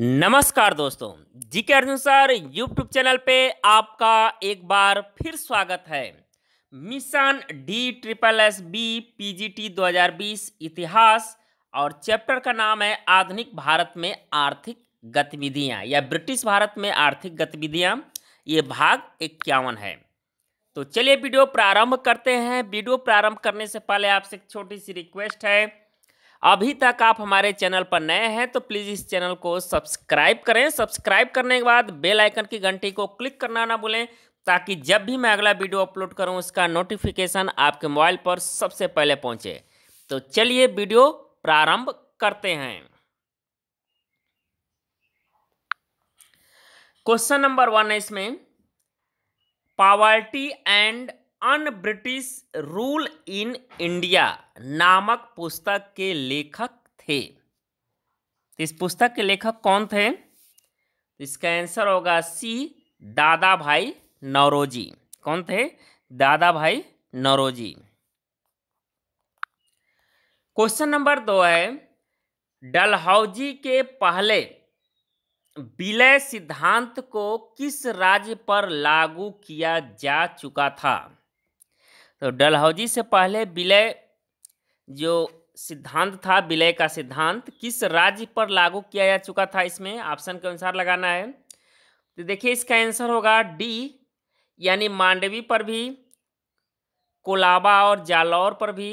नमस्कार दोस्तों जी के अर्जुन सर यूट्यूब चैनल पे आपका एक बार फिर स्वागत है mission D triple S B P G T दो हजार बीस इतिहास और चैप्टर का नाम है आधुनिक भारत में आर्थिक गतिविधियां या ब्रिटिश भारत में आर्थिक गतिविधियां ये भाग इक्यावन है तो चलिए वीडियो प्रारंभ करते हैं वीडियो प्रारंभ करने से पहले आपसे एक छोटी सी रिक्वेस्ट है अभी तक आप हमारे चैनल पर नए हैं तो प्लीज़ इस चैनल को सब्सक्राइब करें सब्सक्राइब करने के बाद बेल आइकन की घंटी को क्लिक करना ना भूलें ताकि जब भी मैं अगला वीडियो अपलोड करूं उसका नोटिफिकेशन आपके मोबाइल पर सबसे पहले पहुंचे तो चलिए वीडियो प्रारंभ करते हैं क्वेश्चन नंबर वन है इसमें poverty and un British rule in India नामक पुस्तक के लेखक थे इस पुस्तक के लेखक कौन थे इसका आंसर होगा सी दादा भाई नौरोजी कौन थे दादा भाई नौरोजी क्वेश्चन नंबर दो है डलहौजी के पहले विलय सिद्धांत को किस राज्य पर लागू किया जा चुका था तो डलहौजी से पहले विलय जो सिद्धांत था विलय का सिद्धांत किस राज्य पर लागू किया जा चुका था इसमें ऑप्शन के अनुसार लगाना है तो देखिए इसका आंसर होगा डी यानी मांडवी पर भी कोलाबा और जालौर पर भी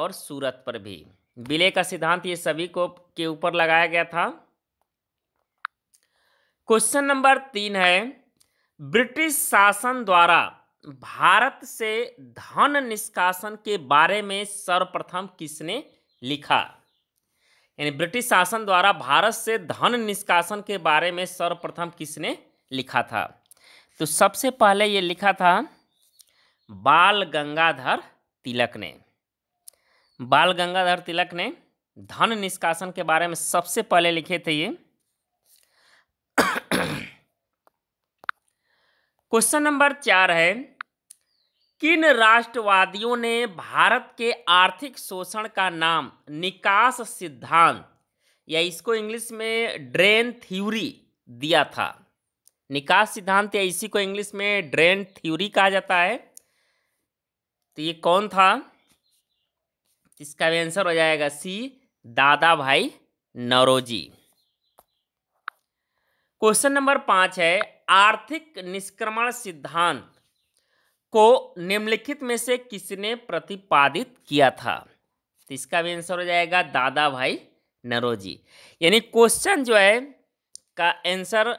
और सूरत पर भी विलय का सिद्धांत ये सभी को के ऊपर लगाया गया था क्वेश्चन नंबर तीन है ब्रिटिश शासन द्वारा भारत से धन निष्कासन के बारे में सर्वप्रथम किसने लिखा यानी ब्रिटिश शासन द्वारा भारत से धन निष्कासन के बारे में सर्वप्रथम किसने लिखा था तो सबसे पहले ये लिखा था बाल गंगाधर तिलक ने बाल गंगाधर तिलक ने धन निष्कासन के बारे में सबसे पहले लिखे थे ये क्वेश्चन नंबर चार है किन राष्ट्रवादियों ने भारत के आर्थिक शोषण का नाम निकास सिद्धांत या इसको इंग्लिश में ड्रेन थ्योरी दिया था निकास सिद्धांत या इसी को इंग्लिश में ड्रेन थ्योरी कहा जाता है तो ये कौन था इसका भी आंसर हो जाएगा सी दादा भाई नरोजी क्वेश्चन नंबर पाँच है आर्थिक निष्क्रमण सिद्धांत को निम्नलिखित में से किसने प्रतिपादित किया था तो इसका भी आंसर हो जाएगा दादा भाई नरोजी यानी क्वेश्चन जो है का आंसर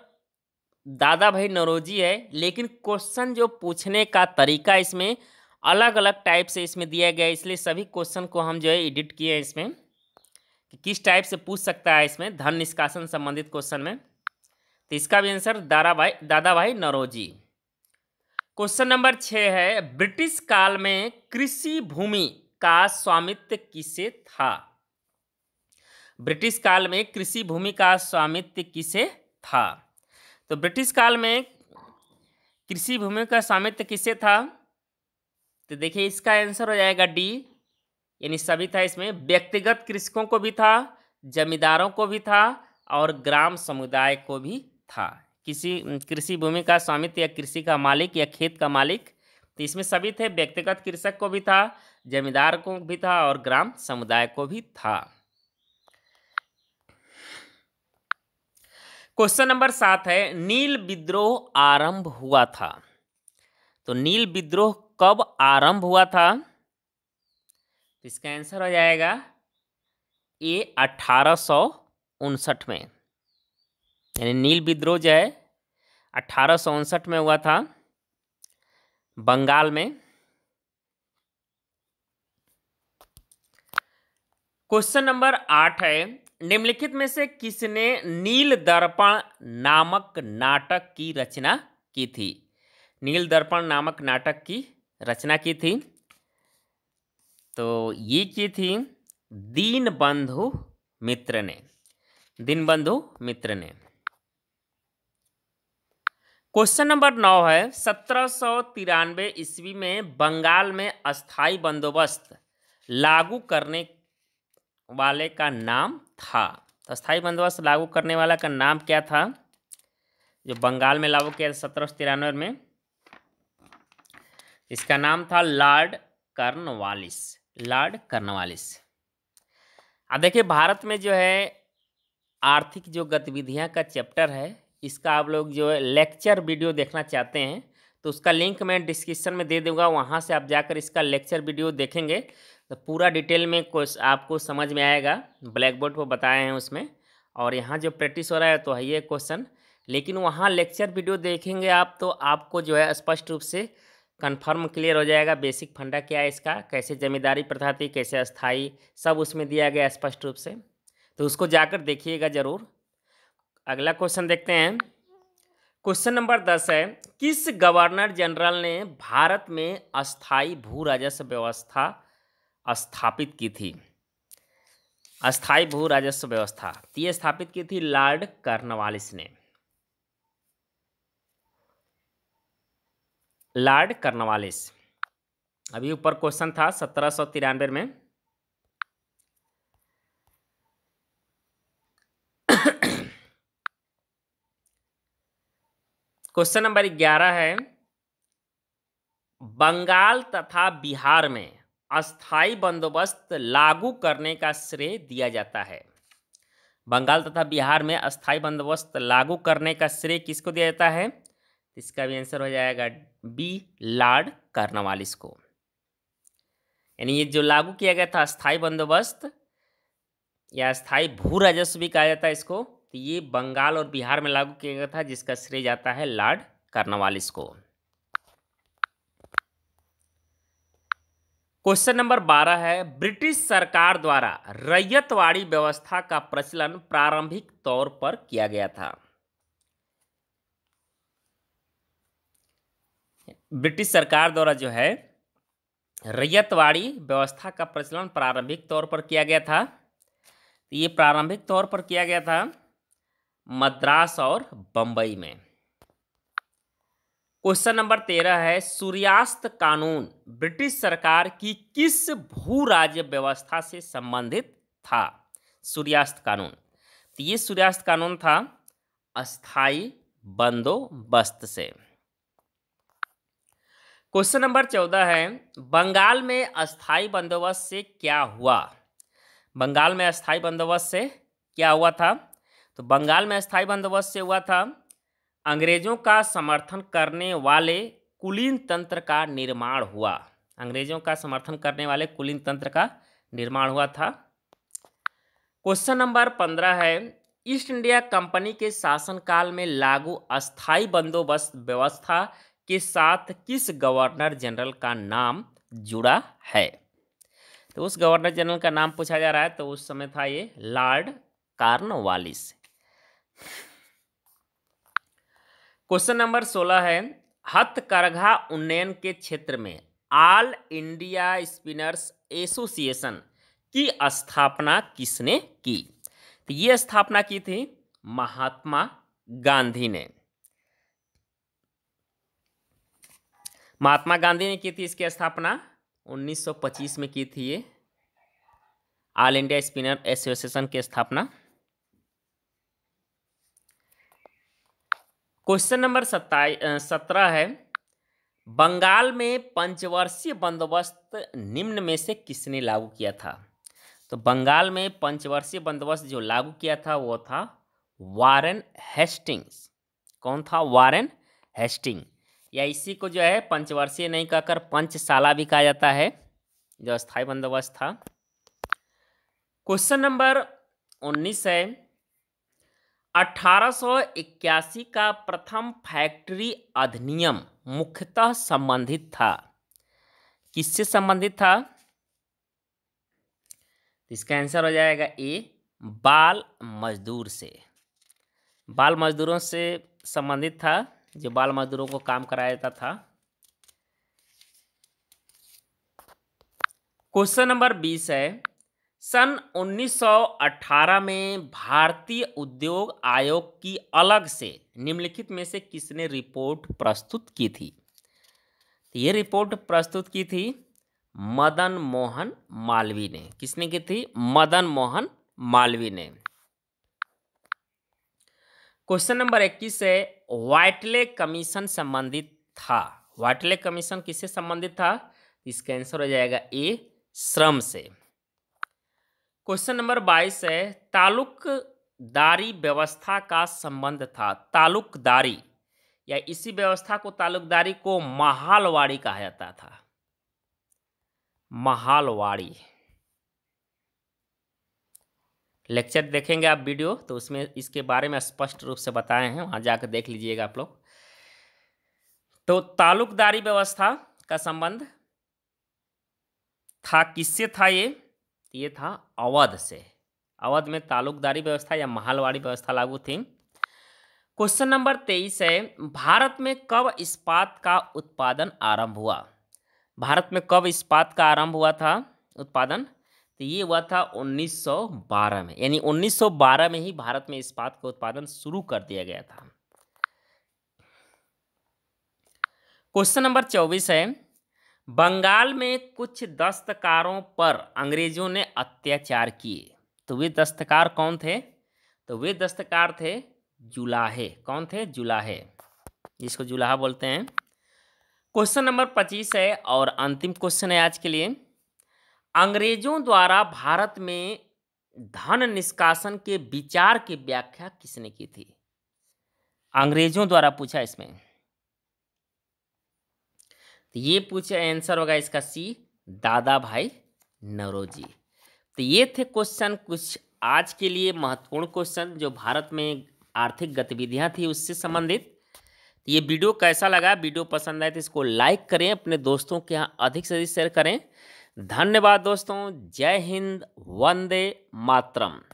दादा भाई नरोजी है लेकिन क्वेश्चन जो पूछने का तरीका इसमें अलग अलग टाइप से इसमें दिया गया है इसलिए सभी क्वेश्चन को हम जो है एडिट किए हैं इसमें कि किस टाइप से पूछ सकता है इसमें धन निष्कासन संबंधित क्वेश्चन में तो इसका भी आंसर दादा भाई दादा भाई नरोजी क्वेश्चन नंबर छः है ब्रिटिश काल में कृषि भूमि का स्वामित्व किसे था ब्रिटिश काल में कृषि भूमि का स्वामित्व किसे था तो ब्रिटिश काल में कृषि भूमि का स्वामित्व किसे था तो देखिए इसका आंसर हो जाएगा डी यानी सभी था इसमें व्यक्तिगत कृषकों को भी था जमींदारों को भी था और ग्राम समुदाय को भी था किसी कृषि भूमि का स्वामित्व या कृषि का मालिक या खेत का मालिक तो इसमें सभी थे व्यक्तिगत कृषक को भी था जमींदार को भी था और ग्राम समुदाय को भी था क्वेश्चन नंबर सात है नील विद्रोह आरंभ हुआ था तो नील विद्रोह कब आरंभ हुआ था तो इसका आंसर हो जाएगा ये अठारह में यानी नील विद्रोह जो है अट्ठारह में हुआ था बंगाल में क्वेश्चन नंबर आठ है निम्नलिखित में से किसने नील दर्पण नामक नाटक की रचना की थी नील दर्पण नामक नाटक की रचना की थी तो ये की थी दीनबंधु मित्र ने दीनबंधु मित्र ने क्वेश्चन नंबर नौ है सत्रह सौ तिरानवे ईस्वी में बंगाल में अस्थाई बंदोबस्त लागू करने वाले का नाम था तो अस्थाई बंदोबस्त लागू करने वाला का नाम क्या था जो बंगाल में लागू किया था सत्रह सौ तिरानवे में इसका नाम था लॉर्ड कर्नवालिस लॉर्ड कर्नवालिस अब देखिए भारत में जो है आर्थिक जो गतिविधियां का चैप्टर है इसका आप लोग जो है लेक्चर वीडियो देखना चाहते हैं तो उसका लिंक मैं डिस्क्रिप्शन में दे दूंगा वहाँ से आप जाकर इसका लेक्चर वीडियो देखेंगे तो पूरा डिटेल में कुछ आपको समझ में आएगा ब्लैक बोर्ड पर बताए हैं उसमें और यहाँ जो प्रैक्टिस हो रहा है तो है ये क्वेश्चन लेकिन वहाँ लेक्चर वीडियो देखेंगे आप तो आपको जो है स्पष्ट रूप से कन्फर्म क्लियर हो जाएगा बेसिक फंडा क्या है इसका कैसे जमींदारी प्रथा थी कैसे अस्थाई सब उसमें दिया गया स्पष्ट रूप से तो उसको जाकर देखिएगा ज़रूर अगला क्वेश्चन देखते हैं क्वेश्चन नंबर दस है किस गवर्नर जनरल ने भारत में अस्थाई भू राजस्व व्यवस्था स्थापित की थी अस्थाई भू राजस्व व्यवस्था तो ये स्थापित की थी लॉर्ड कर्नवालिस ने लॉर्ड कर्नवालिस अभी ऊपर क्वेश्चन था सत्रह सौ तिरानवे में क्वेश्चन नंबर ग्यारह है बंगाल तथा बिहार में अस्थाई बंदोबस्त लागू करने का श्रेय दिया जाता है बंगाल तथा बिहार में अस्थाई बंदोबस्त लागू करने का श्रेय किसको दिया जाता है तो इसका भी आंसर हो जाएगा बी लाड कर्नवालिस को यानी ये जो लागू किया गया था अस्थाई बंदोबस्त या अस्थाई भू राजस्व भी कहा जाता है इसको तो ये बंगाल और बिहार में लागू किया गया था जिसका श्रेय जाता है लॉर्ड कार्नवालिस को क्वेश्चन नंबर बारह है ब्रिटिश सरकार द्वारा रैयतवाड़ी व्यवस्था का प्रचलन प्रारंभिक तौर पर किया गया था ब्रिटिश सरकार द्वारा जो है रैयतवाड़ी व्यवस्था का प्रचलन प्रारंभिक तौर पर किया गया था तो ये प्रारंभिक तौर पर किया गया था मद्रास और बंबई में क्वेश्चन नंबर तेरह है सूर्यास्त कानून ब्रिटिश सरकार की किस भू राज्य व्यवस्था से संबंधित था सूर्यास्त कानून तो ये सूर्यास्त कानून था अस्थाई बंदोबस्त से क्वेश्चन नंबर चौदह है बंगाल में अस्थाई बंदोबस्त से क्या हुआ बंगाल में अस्थाई बंदोबस्त से क्या हुआ था तो बंगाल में स्थायी बंदोबस्त से हुआ था अंग्रेजों का समर्थन करने वाले कुलीन तंत्र का निर्माण हुआ अंग्रेजों का समर्थन करने वाले कुलीन तंत्र का निर्माण हुआ था क्वेश्चन नंबर पंद्रह है ईस्ट इंडिया कंपनी के शासनकाल में लागू अस्थाई बंदोबस्त व्यवस्था के साथ किस गवर्नर जनरल का नाम जुड़ा है तो उस गवर्नर जनरल का नाम पूछा जा रहा है तो उस समय था ये लॉर्ड कार्नवालिस क्वेश्चन नंबर सोलह है हथकरघा उन्नयन के क्षेत्र में ऑल इंडिया स्पिनर्स एसोसिएशन की स्थापना किसने की तो ये स्थापना की थी महात्मा गांधी ने महात्मा गांधी ने की थी इसकी स्थापना 1925 में की थी ये ऑल इंडिया स्पिनर एसोसिएशन की स्थापना क्वेश्चन नंबर सत्ताई सत्रह है बंगाल में पंचवर्षीय बंदोबस्त निम्न में से किसने लागू किया था तो बंगाल में पंचवर्षीय बंदोबस्त जो लागू किया था वो था वारन हेस्टिंग्स कौन था वारन हेस्टिंग या इसी को जो है पंचवर्षीय नहीं कहकर पंचशाला भी कहा जाता है जो अस्थायी बंदोबस्त था क्वेश्चन नंबर उन्नीस है 1881 का प्रथम फैक्ट्री अधिनियम मुख्यतः संबंधित था किससे संबंधित था इसका आंसर हो जाएगा ए बाल मजदूर से बाल मजदूरों से संबंधित था जो बाल मजदूरों को काम कराया जाता था क्वेश्चन नंबर बीस है सन 1918 में भारतीय उद्योग आयोग की अलग से निम्नलिखित में से किसने रिपोर्ट प्रस्तुत की थी तो ये रिपोर्ट प्रस्तुत की थी मदन मोहन मालवी ने किसने की थी मदन मोहन मालवी ने क्वेश्चन नंबर 21 है वाइटले कमीशन संबंधित था वाइटले कमीशन किससे संबंधित था इसका आंसर हो जाएगा ए श्रम से क्वेश्चन नंबर बाईस है तालुकदारी व्यवस्था का संबंध था तालुकदारी या इसी व्यवस्था को तालुकदारी को महालवाड़ी कहा जाता था महालवाड़ी लेक्चर देखेंगे आप वीडियो तो उसमें इसके बारे में स्पष्ट रूप से बताए हैं वहां जाकर देख लीजिएगा आप लोग तो तालुकदारी व्यवस्था का संबंध था किससे था ये तो ये था अवध से अवध में तालुकदारी व्यवस्था या महलवाड़ी व्यवस्था लागू थी क्वेश्चन नंबर तेईस है भारत में कब इस्पात का उत्पादन आरंभ हुआ भारत में कब इस्पात का आरंभ हुआ था उत्पादन तो ये हुआ था 1912 में यानी 1912 में ही भारत में इस्पात का उत्पादन शुरू कर दिया गया था क्वेश्चन नंबर चौबीस है बंगाल में कुछ दस्तकारों पर अंग्रेजों ने अत्याचार किए तो वे दस्तकार कौन थे तो वे दस्तकार थे जुलाहे कौन थे जुलाहे जिसको जुलाहा बोलते हैं क्वेश्चन नंबर पच्चीस है और अंतिम क्वेश्चन है आज के लिए अंग्रेजों द्वारा भारत में धन निष्कासन के विचार की व्याख्या किसने की थी अंग्रेजों द्वारा पूछा इसमें तो ये पूछे आंसर होगा इसका सी दादा भाई नरोजी तो ये थे क्वेश्चन कुछ आज के लिए महत्वपूर्ण क्वेश्चन जो भारत में आर्थिक गतिविधियां थी उससे संबंधित तो ये वीडियो कैसा लगा वीडियो पसंद आए तो इसको लाइक करें अपने दोस्तों के यहाँ अधिक से अधिक शेयर करें धन्यवाद दोस्तों जय हिंद वंदे मातरम